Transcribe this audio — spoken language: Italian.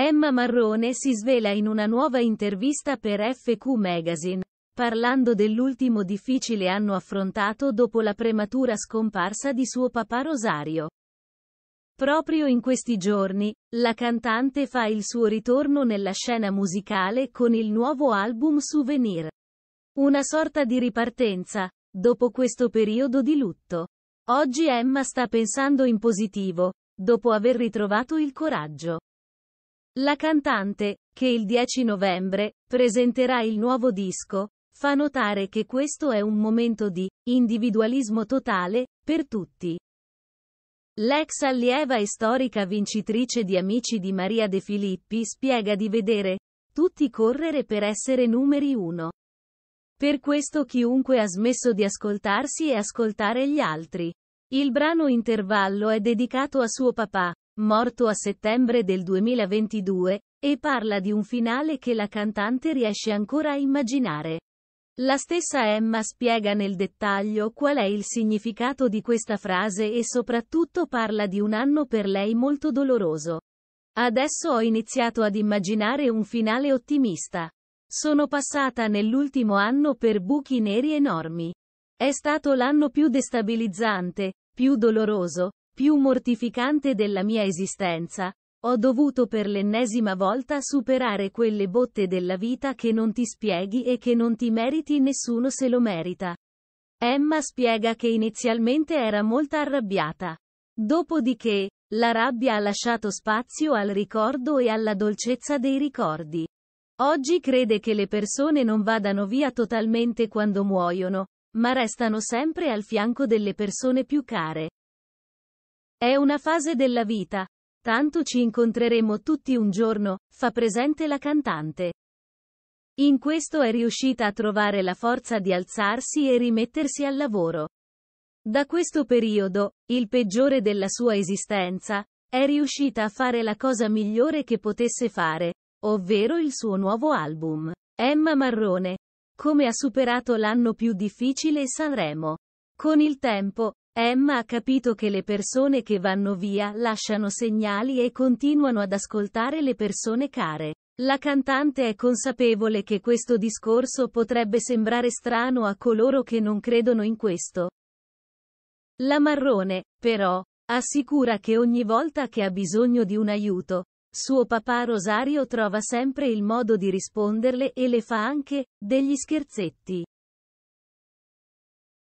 Emma Marrone si svela in una nuova intervista per FQ Magazine, parlando dell'ultimo difficile anno affrontato dopo la prematura scomparsa di suo papà Rosario. Proprio in questi giorni, la cantante fa il suo ritorno nella scena musicale con il nuovo album Souvenir. Una sorta di ripartenza, dopo questo periodo di lutto. Oggi Emma sta pensando in positivo, dopo aver ritrovato il coraggio. La cantante, che il 10 novembre presenterà il nuovo disco, fa notare che questo è un momento di individualismo totale per tutti. L'ex allieva e storica vincitrice di Amici di Maria De Filippi spiega di vedere tutti correre per essere numeri uno. Per questo chiunque ha smesso di ascoltarsi e ascoltare gli altri. Il brano Intervallo è dedicato a suo papà, morto a settembre del 2022, e parla di un finale che la cantante riesce ancora a immaginare. La stessa Emma spiega nel dettaglio qual è il significato di questa frase e soprattutto parla di un anno per lei molto doloroso. Adesso ho iniziato ad immaginare un finale ottimista. Sono passata nell'ultimo anno per buchi neri enormi. È stato l'anno più destabilizzante, più doloroso, più mortificante della mia esistenza, ho dovuto per l'ennesima volta superare quelle botte della vita che non ti spieghi e che non ti meriti nessuno se lo merita. Emma spiega che inizialmente era molto arrabbiata. Dopodiché, la rabbia ha lasciato spazio al ricordo e alla dolcezza dei ricordi. Oggi crede che le persone non vadano via totalmente quando muoiono, ma restano sempre al fianco delle persone più care. È una fase della vita. Tanto ci incontreremo tutti un giorno, fa presente la cantante. In questo è riuscita a trovare la forza di alzarsi e rimettersi al lavoro. Da questo periodo, il peggiore della sua esistenza, è riuscita a fare la cosa migliore che potesse fare, ovvero il suo nuovo album. Emma Marrone. Come ha superato l'anno più difficile Sanremo. Con il tempo, Emma ha capito che le persone che vanno via lasciano segnali e continuano ad ascoltare le persone care. La cantante è consapevole che questo discorso potrebbe sembrare strano a coloro che non credono in questo. La Marrone, però, assicura che ogni volta che ha bisogno di un aiuto, suo papà Rosario trova sempre il modo di risponderle e le fa anche degli scherzetti.